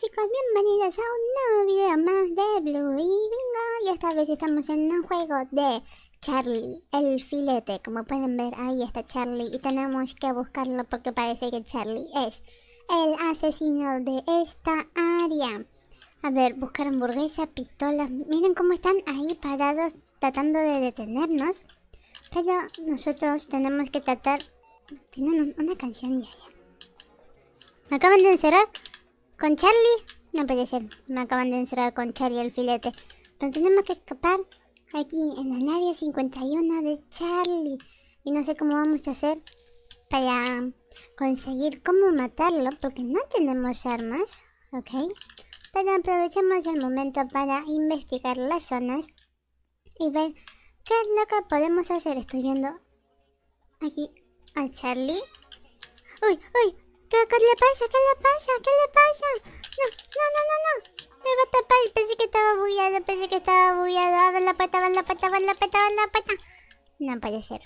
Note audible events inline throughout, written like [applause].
chicos, bienvenidos a un nuevo video más de Blue Bingo Y esta vez estamos en un juego de Charlie, el filete Como pueden ver, ahí está Charlie y tenemos que buscarlo porque parece que Charlie es el asesino de esta área A ver, buscar hamburguesa, pistolas, miren cómo están ahí parados tratando de detenernos Pero nosotros tenemos que tratar... Tienen una canción ya, ya ¿Me acaban de encerrar? ¿Con Charlie? No puede ser. Me acaban de encerrar con Charlie el filete. Pero tenemos que escapar aquí en el área 51 de Charlie. Y no sé cómo vamos a hacer para conseguir cómo matarlo porque no tenemos armas, ¿ok? Pero aprovechamos el momento para investigar las zonas y ver qué es lo que podemos hacer. Estoy viendo aquí a Charlie. ¡Uy, uy! ¿Qué, le pasa? ¿Qué le pasa? ¿Qué le pasa? No, no, no, no, no. Me va a tapar. Pensé que estaba bullado, pensé que estaba bugueado. A ver la pata, a la pata, a la pata, a ver la pata. No puede ser.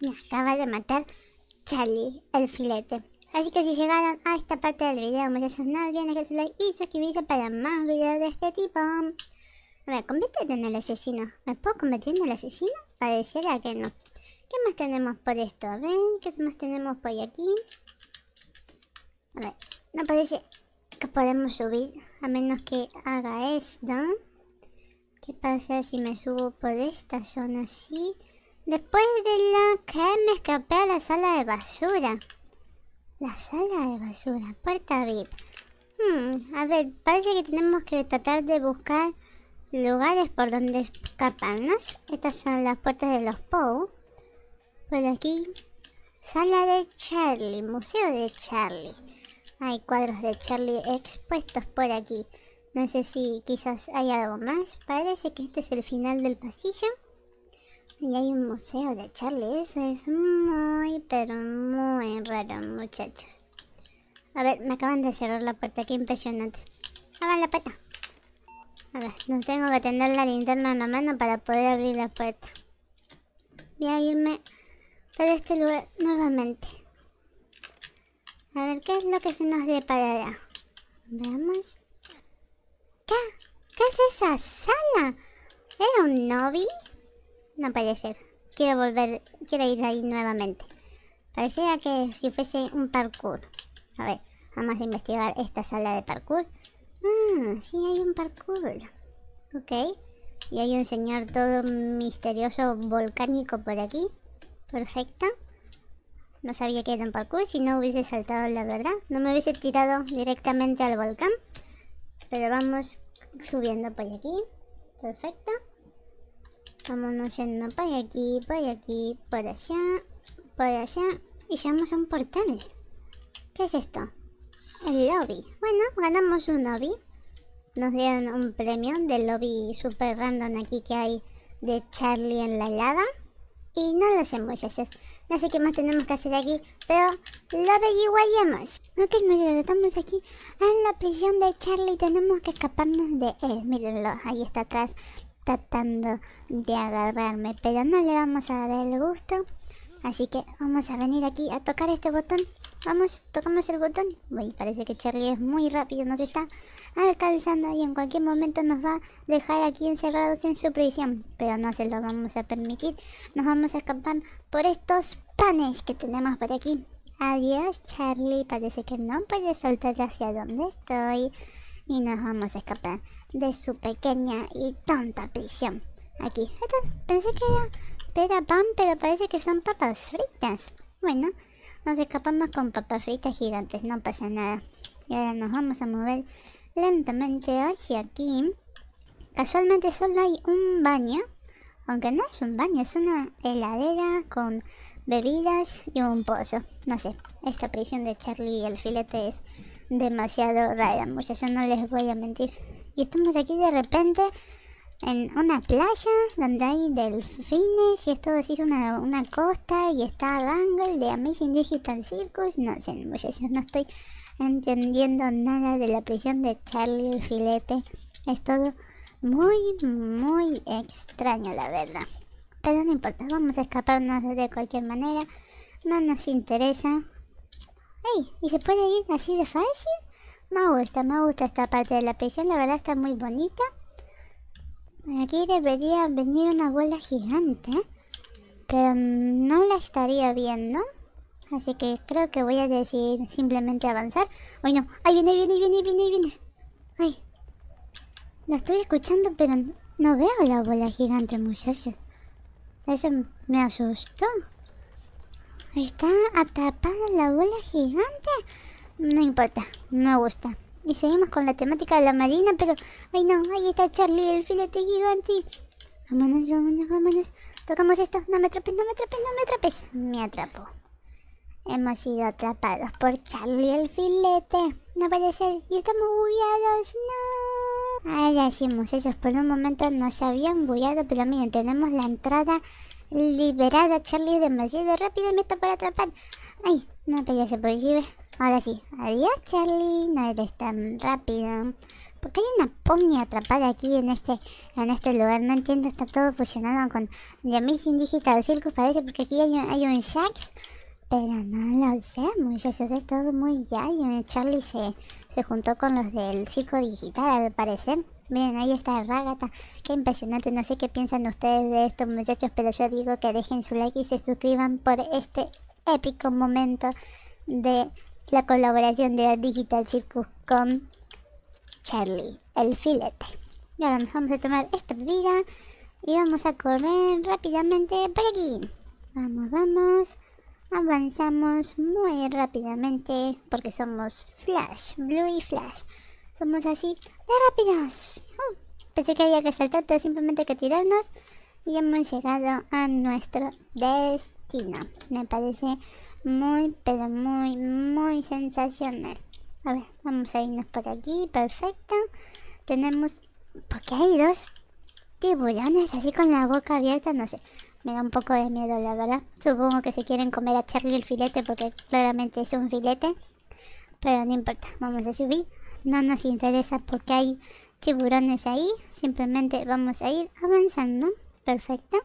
Me acaba de matar Charlie, el filete. Así que si llegaron a esta parte del video, muchachos, no olviden dejar su like y suscribirse para más videos de este tipo. A ver, convierte en el asesino. ¿Me puedo convertir en el asesino? Pareciera que no. ¿Qué más tenemos por esto? A ver, ¿qué más tenemos por aquí? A ver, no parece que podemos subir a menos que haga esto. ¿Qué pasa si me subo por esta zona así? Después de la que me escapé a la sala de basura. La sala de basura, puerta VIP. Hmm, a ver, parece que tenemos que tratar de buscar lugares por donde escaparnos. Estas son las puertas de los Pou. Por aquí, sala de Charlie, museo de Charlie. Hay cuadros de Charlie expuestos por aquí. No sé si quizás hay algo más. Parece que este es el final del pasillo. Y hay un museo de Charlie. Eso es muy, pero muy raro, muchachos. A ver, me acaban de cerrar la puerta. Qué impresionante. ¡Aban la puerta. A ver, no tengo que tener la linterna en la mano para poder abrir la puerta. Voy a irme para este lugar nuevamente. A ver qué es lo que se nos deparará. Veamos. ¿Qué? ¿Qué es esa sala? ¿Era un novi? No puede ser. Quiero volver, quiero ir ahí nuevamente. Parecía que si fuese un parkour. A ver, vamos a investigar esta sala de parkour. Ah, sí hay un parkour. Ok. Y hay un señor todo misterioso volcánico por aquí. Perfecto. No sabía que era un parkour, si no hubiese saltado la verdad. No me hubiese tirado directamente al volcán. Pero vamos subiendo por aquí. Perfecto. Vámonos yendo por aquí, por aquí, por allá, por allá. Y llegamos a un portal. ¿Qué es esto? El lobby. Bueno, ganamos un lobby. Nos dieron un premio del lobby super random aquí que hay de Charlie en la helada. Y no los sé no sé qué más tenemos que hacer aquí, pero lo averiguaremos. Ok muchachos, estamos aquí en la prisión de Charlie, y tenemos que escaparnos de él, mírenlo, ahí está atrás tratando de agarrarme, pero no le vamos a dar el gusto. Así que vamos a venir aquí a tocar este botón. Vamos, tocamos el botón. Uy, parece que Charlie es muy rápido, nos está alcanzando y en cualquier momento nos va a dejar aquí encerrados en su prisión. Pero no se lo vamos a permitir. Nos vamos a escapar por estos panes que tenemos por aquí. Adiós, Charlie. Parece que no puede soltar hacia donde estoy. Y nos vamos a escapar de su pequeña y tonta prisión. Aquí. pensé que ya Espera pan, pero parece que son papas fritas. Bueno, nos escapamos con papas fritas gigantes, no pasa nada. Y ahora nos vamos a mover lentamente hacia aquí. Casualmente solo hay un baño. Aunque no es un baño, es una heladera con bebidas y un pozo. No sé, esta prisión de Charlie y el filete es demasiado rara, yo no les voy a mentir. Y estamos aquí de repente en una playa donde hay delfines y es todo así, es una, una costa y está ángel de Amazing Digital Circus. No sé, muchachos, no estoy entendiendo nada de la prisión de Charlie el Filete. Es todo muy, muy extraño, la verdad. Pero no importa, vamos a escaparnos de cualquier manera. No nos interesa. ¡Ey! ¿Y se puede ir así de fácil? Me gusta, me gusta esta parte de la prisión, la verdad está muy bonita. Aquí debería venir una bola gigante, pero no la estaría viendo. Así que creo que voy a decir simplemente avanzar. Ay no, ahí viene, viene, viene, viene, viene. Ay, la estoy escuchando, pero no veo la bola gigante, muchachos. Eso me asustó. Está atrapada la bola gigante. No importa, me gusta. Y seguimos con la temática de la marina, pero... ¡Ay no! Ahí está Charlie, el filete gigante. Vámonos, vámonos, vámonos. Tocamos esto. No me atrapes, no me atrapes, no me atrapes. Me atrapó. Hemos sido atrapados por Charlie el filete. No puede ser. Y estamos bugueados. ¡No! Ahí hicimos ellos por un momento nos habían bugueado, pero miren, tenemos la entrada liberada. Charlie demasiado rápido me está para atrapar. ¡Ay! No pues ya por allí, Ahora sí. Adiós, Charlie. No eres tan rápido. Porque hay una pomnia atrapada aquí en este, en este lugar? No entiendo, está todo fusionado con The Amazing Digital Circus, parece, porque aquí hay un, hay pero no lo sé, muchachos, es todo muy ya. Eh, Charlie se, se juntó con los del Circo Digital, al parecer. Miren, ahí está Ragata. Qué impresionante. No sé qué piensan ustedes de esto, muchachos, pero yo digo que dejen su like y se suscriban por este épico momento de la colaboración de Digital Circus con Charlie, el filete. Y ahora nos vamos a tomar esta bebida y vamos a correr rápidamente por aquí. Vamos, vamos. Avanzamos muy rápidamente porque somos Flash, Blue y Flash. Somos así de rápidos. Oh, pensé que había que saltar, pero simplemente que tirarnos. Y hemos llegado a nuestro destino. Me parece muy, pero muy, muy sensacional. A ver, vamos a irnos por aquí, perfecto. Tenemos... porque hay dos tiburones así con la boca abierta? No sé. Me da un poco de miedo, la verdad. Supongo que se quieren comer a Charlie el filete porque claramente es un filete. Pero no importa, vamos a subir. No nos interesa porque hay tiburones ahí. Simplemente vamos a ir avanzando. Perfecto.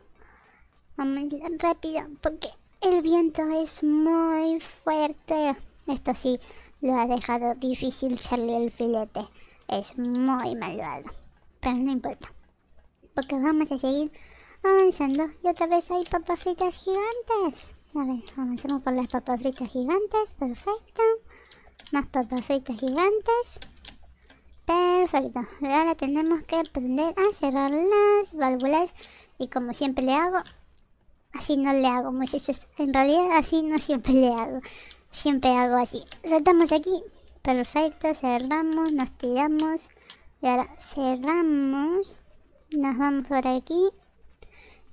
Vamos rápido porque el viento es muy fuerte. Esto sí lo ha dejado difícil Charlie el filete. Es muy malvado. Pero no importa. Porque vamos a seguir avanzando. Y otra vez hay papas fritas gigantes. A ver, avancemos por las papas fritas gigantes. Perfecto. Más papas fritas gigantes. Perfecto. Ahora tenemos que aprender a cerrar las válvulas. Y como siempre le hago, Así no le hago, muchachos. En realidad así no siempre [laughs] le hago. Siempre hago así. Saltamos aquí. Perfecto. Cerramos. Nos tiramos. Y ahora cerramos. Nos vamos por aquí.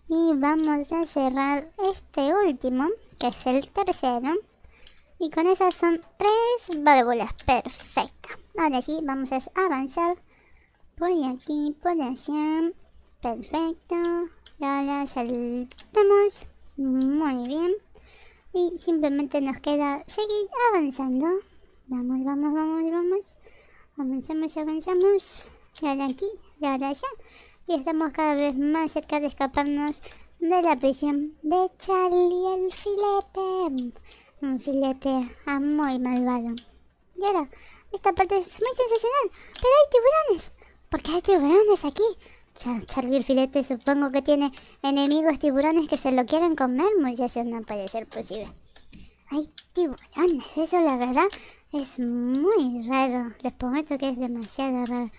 Y vamos a cerrar este último. Que es el tercero. Y con esas son tres válvulas. Perfecto. Ahora sí, vamos a avanzar. Por aquí, por allá. Perfecto. Ahora saltamos muy bien. Y simplemente nos queda seguir avanzando. Vamos, vamos, vamos, vamos. Avanzamos, avanzamos. Y ahora aquí, y ahora allá. Y estamos cada vez más cerca de escaparnos de la prisión de Charlie el filete. Un filete ah, muy malvado. Y ahora, esta parte es muy sensacional. Pero hay tiburones. ¿por qué hay tiburones aquí. Charguer Charlie filete supongo que tiene enemigos tiburones que se lo quieren comer, muchachos, no puede ser posible. Hay tiburones, eso la verdad es muy raro, les prometo que es demasiado raro.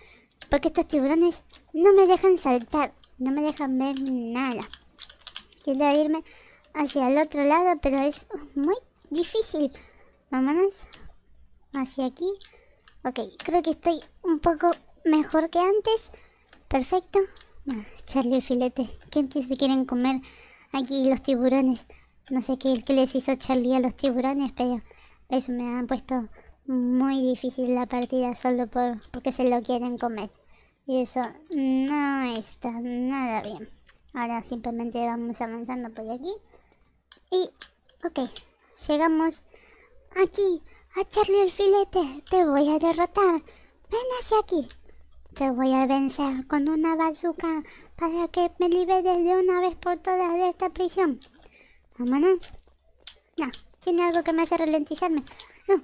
Porque estos tiburones no me dejan saltar, no me dejan ver nada. Quiero irme hacia el otro lado, pero es muy difícil. Vámonos hacia aquí. Ok, creo que estoy un poco mejor que antes. Perfecto. Charlie el filete. ¿Qué, se quieren comer aquí los tiburones? No sé qué, les hizo Charlie a los tiburones, pero eso me ha puesto muy difícil la partida solo por, porque se lo quieren comer. Y eso no está nada bien. Ahora simplemente vamos avanzando por aquí. Y, ok, llegamos aquí a Charlie el filete. Te voy a derrotar. Ven hacia aquí. Te voy a vencer con una bazooka para que me liberes de una vez por todas de esta prisión. Vámonos. No, tiene algo que me hace ralentizarme. No,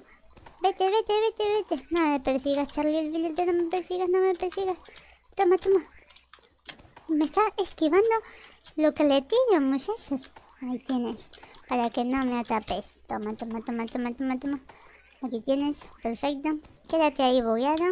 vete, vete, vete, vete. No me persigas, Charlie, el billete, no me persigas, no me persigas. Toma, toma. Me está esquivando lo que le tiro, muchachos. Ahí tienes, para que no me atapes. Toma, toma, toma, toma, toma, toma. Aquí tienes, perfecto. Quédate ahí bugueado.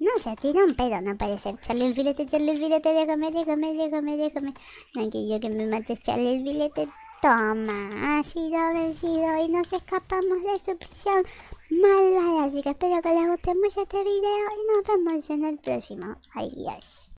No, se tira un pedo, no puede ser. Chale el filete, chale el filete, déjame, déjame, déjame, déjame. No quiero que me mates, chale el filete. Toma, ha sido vencido y nos escapamos de su prisión malvada. Así que espero que les guste mucho este video y nos vemos en el próximo. Adiós.